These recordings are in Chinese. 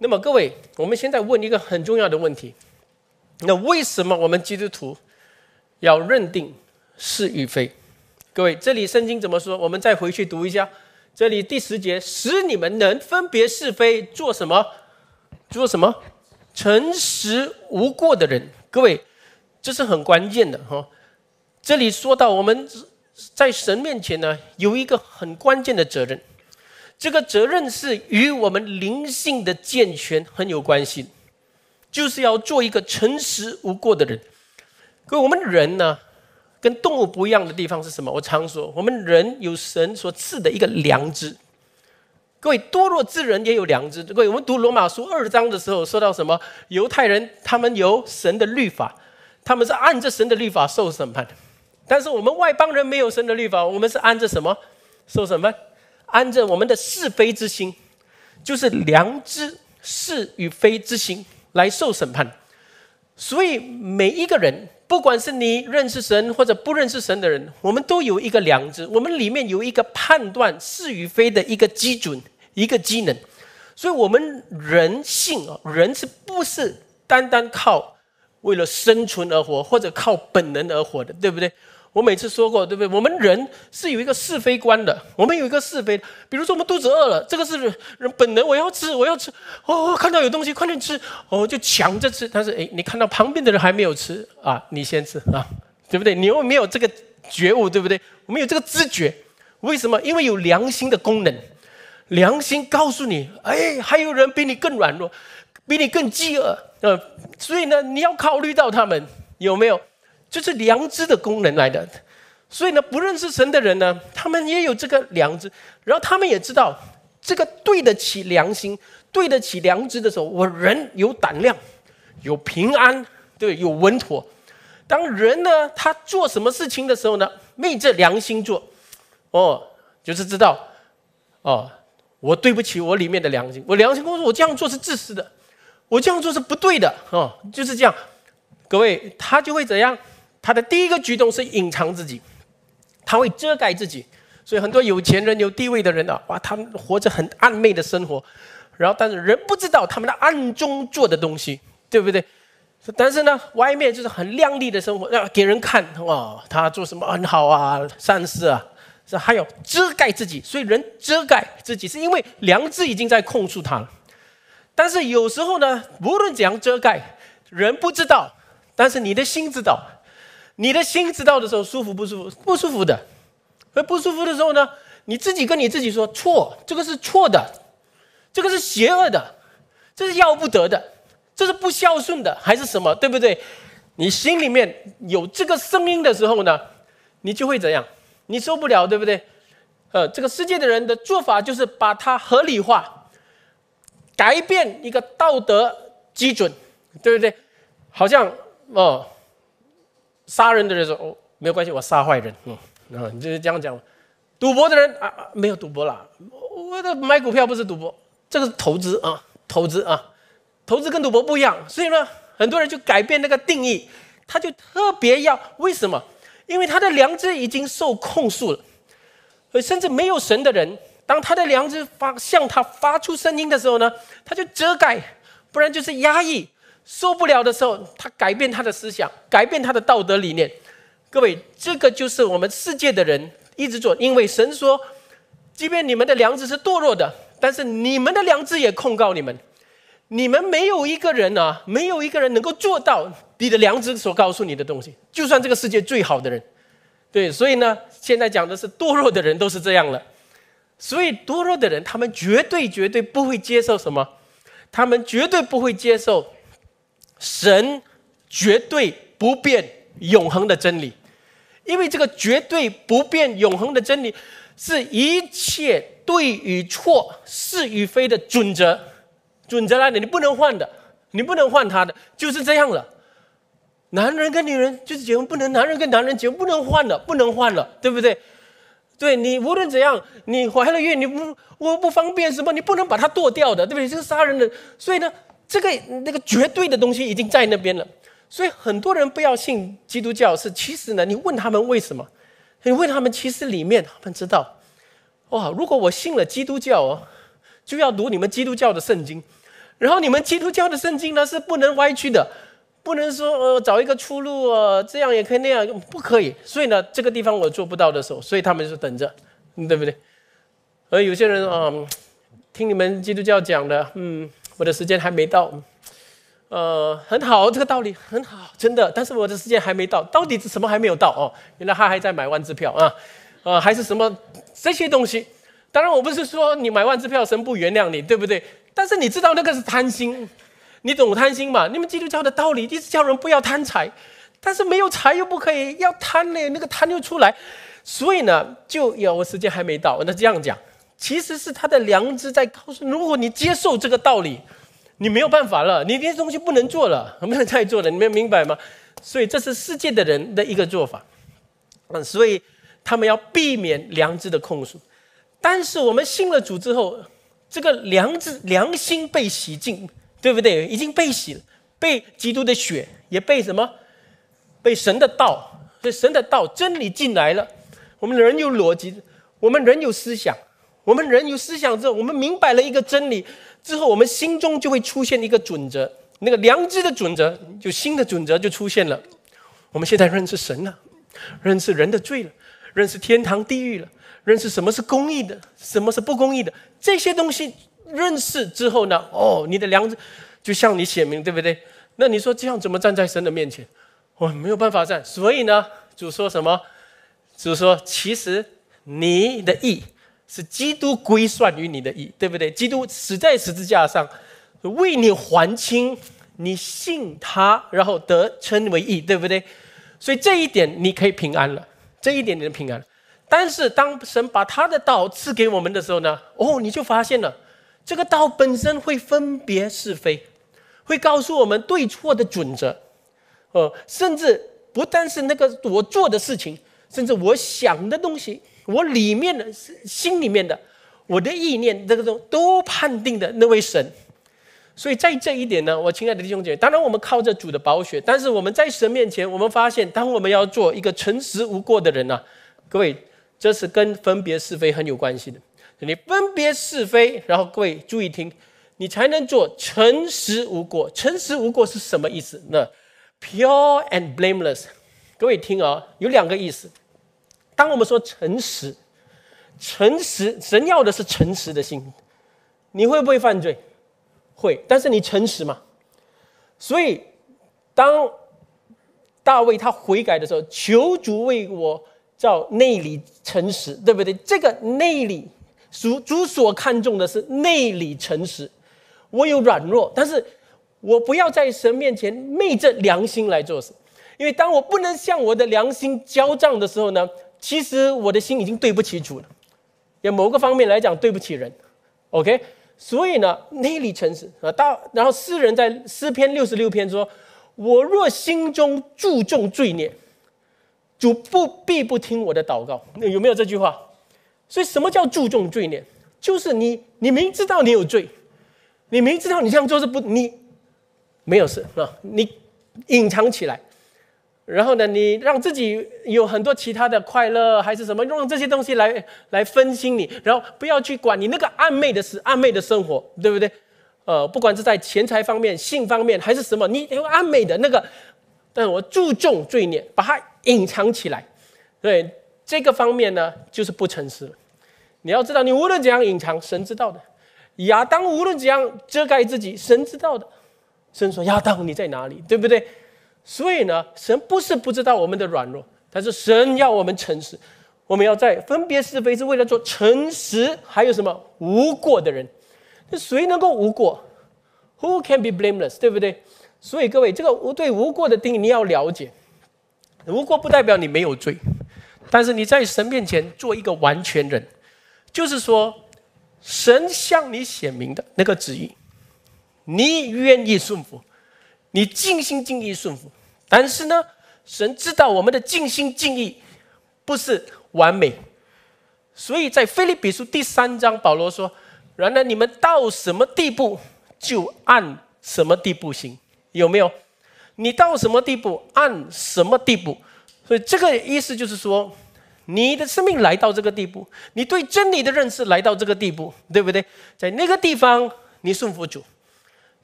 那么，各位，我们现在问一个很重要的问题：那为什么我们基督徒要认定是与非？各位，这里圣经怎么说？我们再回去读一下，这里第十节，使你们能分别是非，做什么？做什么？诚实无过的人。各位，这是很关键的，哈。这里说到，我们在神面前呢，有一个很关键的责任，这个责任是与我们灵性的健全很有关系，就是要做一个诚实无过的人。各位，我们人呢，跟动物不一样的地方是什么？我常说，我们人有神所赐的一个良知。各位，堕落之人也有良知。各位，我们读罗马书二章的时候，说到什么？犹太人他们有神的律法，他们是按着神的律法受审判。但是我们外邦人没有神的律法，我们是按照什么受审判？按照我们的是非之心，就是良知是与非之心来受审判。所以每一个人，不管是你认识神或者不认识神的人，我们都有一个良知，我们里面有一个判断是与非的一个基准、一个机能。所以，我们人性啊，人是不是单单靠为了生存而活，或者靠本能而活的，对不对？我每次说过，对不对？我们人是有一个是非观的，我们有一个是非。比如说，我们肚子饿了，这个是人本能，我要吃，我要吃。哦，看到有东西，快点吃，哦，就抢着吃。但是，哎，你看到旁边的人还没有吃啊，你先吃啊，对不对？你又没有这个觉悟，对不对？我们有这个知觉，为什么？因为有良心的功能，良心告诉你，哎，还有人比你更软弱，比你更饥饿，呃，所以呢，你要考虑到他们有没有。就是良知的功能来的，所以呢，不认识神的人呢，他们也有这个良知，然后他们也知道这个对得起良心、对得起良知的时候，我人有胆量，有平安，对，有稳妥。当人呢，他做什么事情的时候呢，昧着良心做，哦，就是知道，哦，我对不起我里面的良心，我良心工作，我这样做是自私的，我这样做是不对的，哦，就是这样。各位，他就会怎样？他的第一个举动是隐藏自己，他会遮盖自己，所以很多有钱人、有地位的人啊，哇，他们活着很暧昧的生活，然后但是人不知道他们的暗中做的东西，对不对？但是呢，外面就是很亮丽的生活，要给人看哇，他做什么很好啊，善事啊，是还有遮盖自己，所以人遮盖自己是因为良知已经在控诉他了。但是有时候呢，无论怎样遮盖，人不知道，但是你的心知道。你的心知道的时候舒服不舒服？不舒服的。而不舒服的时候呢，你自己跟你自己说错，这个是错的，这个是邪恶的，这是要不得的，这是不孝顺的，还是什么？对不对？你心里面有这个声音的时候呢，你就会怎样？你受不了，对不对？呃，这个世界的人的做法就是把它合理化，改变一个道德基准，对不对？好像哦。杀人的人说：“哦，没有关系，我杀坏人。”嗯，啊，你就是这样讲。赌博的人啊，没有赌博啦，我的买股票不是赌博，这个是投资啊，投资啊，投资跟赌博不一样。所以呢，很多人就改变那个定义，他就特别要为什么？因为他的良知已经受控诉了，所甚至没有神的人，当他的良知发向他发出声音的时候呢，他就遮盖，不然就是压抑。受不了的时候，他改变他的思想，改变他的道德理念。各位，这个就是我们世界的人一直做，因为神说，即便你们的良知是堕落的，但是你们的良知也控告你们，你们没有一个人啊，没有一个人能够做到你的良知所告诉你的东西。就算这个世界最好的人，对，所以呢，现在讲的是堕落的人都是这样了。所以堕落的人，他们绝对绝对不会接受什么，他们绝对不会接受。神绝对不变、永恒的真理，因为这个绝对不变、永恒的真理是一切对与错、是与非的准则。准则来的，你不能换的，你不能换他的，就是这样了。男人跟女人就是结婚不能，男人跟男人结婚不能换了，不能换了，对不对？对你无论怎样，你怀了孕你不我不方便什么，你不能把它剁掉的，对不对？这是杀人的，所以呢。这个那个绝对的东西已经在那边了，所以很多人不要信基督教。是，其实呢，你问他们为什么？你问他们，其实里面他们知道。哇，如果我信了基督教哦，就要读你们基督教的圣经，然后你们基督教的圣经呢是不能歪曲的，不能说呃找一个出路啊，这样也可以那样不可以。所以呢，这个地方我做不到的时候，所以他们就等着，对不对？而有些人啊，听你们基督教讲的，嗯。我的时间还没到，呃，很好，这个道理很好，真的。但是我的时间还没到，到底是什么还没有到哦？原来他还在买万支票啊，呃，还是什么这些东西。当然，我不是说你买万支票神不原谅你，对不对？但是你知道那个是贪心，你懂贪心嘛？你们基督教的道理一直叫人不要贪财，但是没有财又不可以要贪嘞，那个贪又出来。所以呢，就有我时间还没到，那这样讲。其实是他的良知在告诉：如果你接受这个道理，你没有办法了，你这些东西不能做了，不能再做了。你们明白吗？所以这是世界的人的一个做法。嗯，所以他们要避免良知的控诉。但是我们信了主之后，这个良知、良心被洗净，对不对？已经被洗，被基督的血，也被什么？被神的道，以神的道真理进来了。我们人有逻辑，我们人有思想。我们人有思想之后，我们明白了一个真理之后，我们心中就会出现一个准则，那个良知的准则，就新的准则就出现了。我们现在认识神了，认识人的罪了，认识天堂、地狱了，认识什么是公益的，什么是不公益的。这些东西认识之后呢，哦，你的良知就向你写明，对不对？那你说这样怎么站在神的面前？我没有办法站。所以呢，主说什么？主说，其实你的意。是基督归算于你的义，对不对？基督死在十字架上，为你还清。你信他，然后得称为义，对不对？所以这一点你可以平安了。这一点你能平安。但是当神把他的道赐给我们的时候呢？哦，你就发现了，这个道本身会分别是非，会告诉我们对错的准则。哦，甚至不但是那个我做的事情，甚至我想的东西。我里面的心里面的，我的意念，这个都都判定的那位神，所以在这一点呢，我亲爱的弟兄姐妹，当然我们靠着主的保血，但是我们在神面前，我们发现，当我们要做一个诚实无过的人呢，各位，这是跟分别是非很有关系的。你分别是非，然后各位注意听，你才能做诚实无过。诚实无过是什么意思那 p u r e and blameless。各位听哦，有两个意思。当我们说诚实，诚实，神要的是诚实的心。你会不会犯罪？会，但是你诚实吗？所以，当大卫他悔改的时候，求主为我叫内里诚实，对不对？这个内里，主主所看重的是内里诚实。我有软弱，但是我不要在神面前昧着良心来做事，因为当我不能向我的良心交账的时候呢？其实我的心已经对不起主了，也某个方面来讲对不起人，OK？所以呢，内里诚实啊，到然后诗人在诗篇六十六篇说：“我若心中注重罪孽，主不必不听我的祷告。”有没有这句话？所以什么叫注重罪孽？就是你，你明知道你有罪，你明知道你这样做是不，你没有事啊，你隐藏起来。然后呢，你让自己有很多其他的快乐，还是什么？用这些东西来来分心你，然后不要去管你那个暧昧的事、暧昧的生活，对不对？呃，不管是在钱财方面、性方面还是什么，你有暧昧的那个，但我注重罪孽，把它隐藏起来。对这个方面呢，就是不诚实。你要知道，你无论怎样隐藏，神知道的；亚当无论怎样遮盖自己，神知道的。神说：“亚当，你在哪里？”对不对？所以呢，神不是不知道我们的软弱，但是神要我们诚实，我们要在分别是非，是为了做诚实，还有什么无过的人？那谁能够无过？Who can be blameless？对不对？所以各位，这个无对无过的定义你要了解，无过不代表你没有罪，但是你在神面前做一个完全人，就是说，神向你显明的那个旨意，你愿意顺服，你尽心尽力顺服。但是呢，神知道我们的尽心尽意不是完美，所以在菲利比书第三章，保罗说：“原来你们到什么地步，就按什么地步行，有没有？你到什么地步，按什么地步。”所以这个意思就是说，你的生命来到这个地步，你对真理的认识来到这个地步，对不对？在那个地方，你顺服主，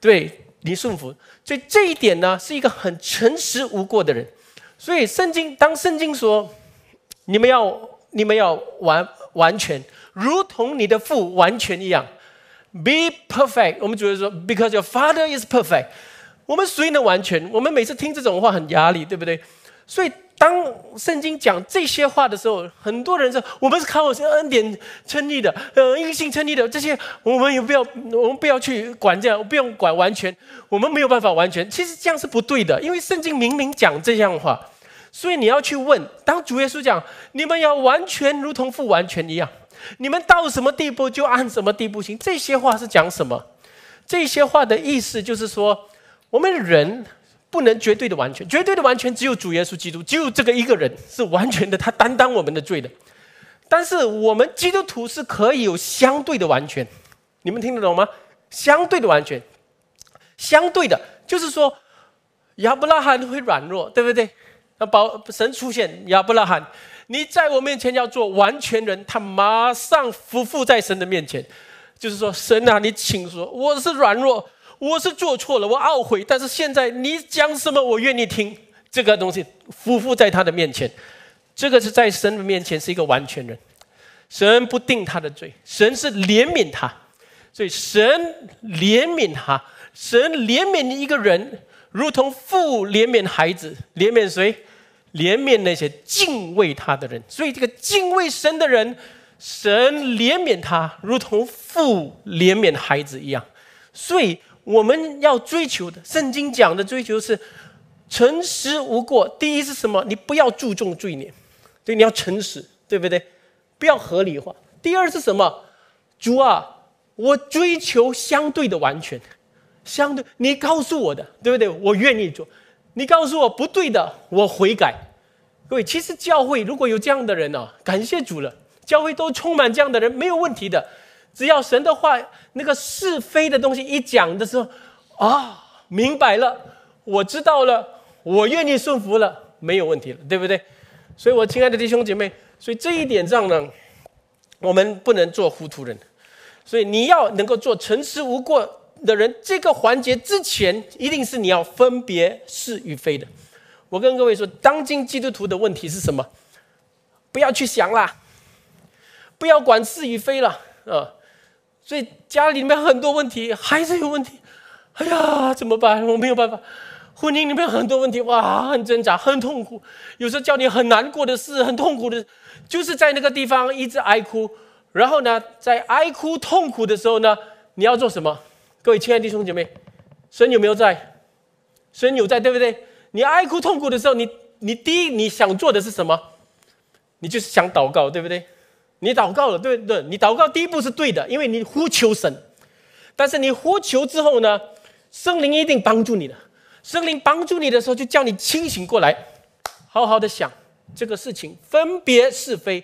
对。你顺服，所以这一点呢是一个很诚实无过的人。所以圣经当圣经说，你们要你们要完完全如同你的父完全一样，be perfect。我们主耶稣说，because your father is perfect。我们谁能完全？我们每次听这种话很压力，对不对？所以。当圣经讲这些话的时候，很多人说：“我们是靠恩典称义的，呃，因信称义的这些，我们也不要，我们不要去管这样，不用管完全，我们没有办法完全。其实这样是不对的，因为圣经明明讲这样的话，所以你要去问。当主耶稣讲，你们要完全如同父完全一样，你们到什么地步就按什么地步行，这些话是讲什么？这些话的意思就是说，我们人。不能绝对的完全，绝对的完全只有主耶稣基督，只有这个一个人是完全的，他担当我们的罪的。但是我们基督徒是可以有相对的完全，你们听得懂吗？相对的完全，相对的就是说，亚伯拉罕会软弱，对不对？那宝神出现，亚伯拉罕，你在我面前要做完全人，他马上伏服在神的面前，就是说，神啊，你请说，我是软弱。我是做错了，我懊悔。但是现在你讲什么，我愿意听这个东西。夫妇在他的面前，这个是在神的面前是一个完全人，神不定他的罪，神是怜悯他。所以神怜悯他，神怜悯一个人，如同父怜悯孩子，怜悯谁？怜悯那些敬畏他的人。所以这个敬畏神的人，神怜悯他，如同父怜悯孩子一样。所以。我们要追求的，圣经讲的追求是诚实无过。第一是什么？你不要注重罪孽，所以你要诚实，对不对？不要合理化。第二是什么？主啊，我追求相对的完全，相对你告诉我的，对不对？我愿意做。你告诉我不对的，我悔改。各位，其实教会如果有这样的人啊，感谢主了，教会都充满这样的人，没有问题的。只要神的话，那个是非的东西一讲的时候，啊，明白了，我知道了，我愿意顺服了，没有问题了，对不对？所以，我亲爱的弟兄姐妹，所以这一点上呢，我们不能做糊涂人。所以，你要能够做诚实无过的人，这个环节之前，一定是你要分别是与非的。我跟各位说，当今基督徒的问题是什么？不要去想了，不要管是与非了，啊。所以家里面很多问题，孩子有问题，哎呀，怎么办？我没有办法。婚姻里面很多问题，哇，很挣扎，很痛苦。有时候叫你很难过的事，很痛苦的，就是在那个地方一直哀哭。然后呢，在哀哭痛苦的时候呢，你要做什么？各位亲爱的弟兄姐妹，神有没有在？神有在，对不对？你哀哭痛苦的时候，你你第一你想做的是什么？你就是想祷告，对不对？你祷告了，对不对？你祷告第一步是对的，因为你呼求神。但是你呼求之后呢，圣灵一定帮助你的。圣灵帮助你的时候，就叫你清醒过来，好好的想这个事情，分别是非，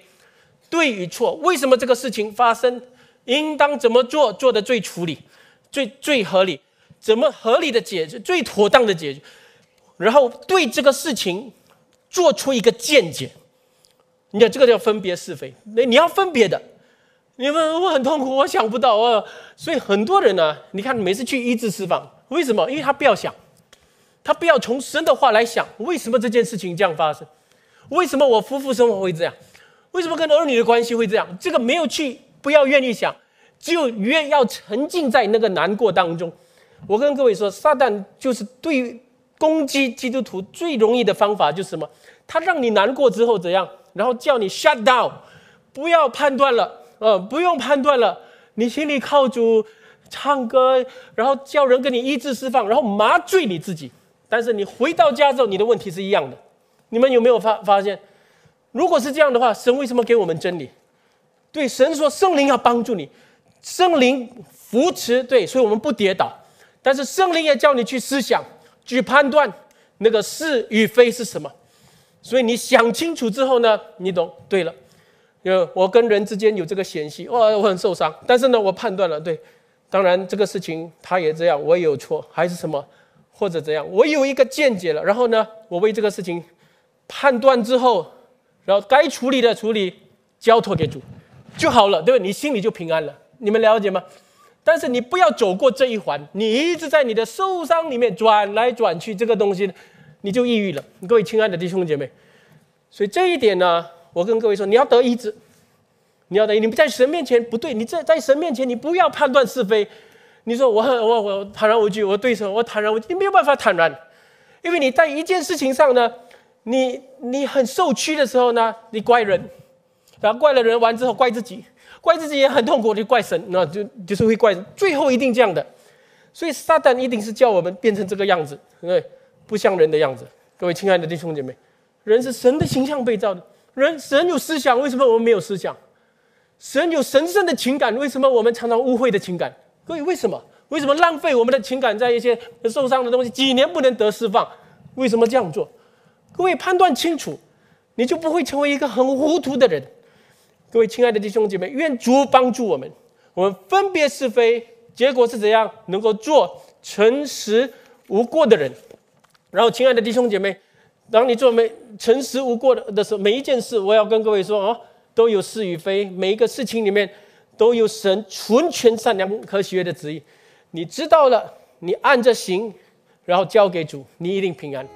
对与错。为什么这个事情发生？应当怎么做？做的最处理，最最合理，怎么合理的解决，最妥当的解决，然后对这个事情做出一个见解。你看，这个叫分别是非，那你要分别的。你们我很痛苦，我想不到啊。所以很多人呢，你看每次去医治释放，为什么？因为他不要想，他不要从神的话来想，为什么这件事情这样发生？为什么我夫妇生活会这样？为什么跟儿女的关系会这样？这个没有去，不要愿意想，只有愿要沉浸在那个难过当中。我跟各位说，撒旦就是对攻击基督徒最容易的方法就是什么？他让你难过之后怎样？然后叫你 shut down，不要判断了，呃，不用判断了，你心里靠主，唱歌，然后叫人给你医治释放，然后麻醉你自己。但是你回到家之后，你的问题是一样的。你们有没有发发现？如果是这样的话，神为什么给我们真理？对，神说圣灵要帮助你，圣灵扶持，对，所以我们不跌倒。但是圣灵也叫你去思想，去判断那个是与非是什么？所以你想清楚之后呢，你懂对了，因为我跟人之间有这个嫌隙，哇，我很受伤。但是呢，我判断了对，当然这个事情他也这样，我也有错，还是什么，或者怎样，我有一个见解了。然后呢，我为这个事情判断之后，然后该处理的处理，交托给主就好了，对不对？你心里就平安了。你们了解吗？但是你不要走过这一环，你一直在你的受伤里面转来转去，这个东西。你就抑郁了，各位亲爱的弟兄姐妹，所以这一点呢，我跟各位说，你要得医治，你要得，你不在神面前不对，你这在神面前，你不要判断是非。你说我很我我坦然无惧，我对么我坦然无惧，你没有办法坦然，因为你在一件事情上呢，你你很受屈的时候呢，你怪人，然后怪了人完之后怪自己，怪自己也很痛苦，就怪神，那就就是会怪，最后一定这样的，所以撒旦一定是叫我们变成这个样子，对。不像人的样子，各位亲爱的弟兄姐妹，人是神的形象被造的。人神有思想，为什么我们没有思想？神有神圣的情感，为什么我们常常污秽的情感？各位，为什么？为什么浪费我们的情感在一些受伤的东西，几年不能得释放？为什么这样做？各位判断清楚，你就不会成为一个很糊涂的人。各位亲爱的弟兄姐妹，愿主帮助我们，我们分别是非，结果是怎样？能够做诚实无过的人。然后，亲爱的弟兄姐妹，当你做每诚实无过的的时候，每一件事，我要跟各位说哦，都有是与非，每一个事情里面都有神全善良喜悦的旨意，你知道了，你按着行，然后交给主，你一定平安。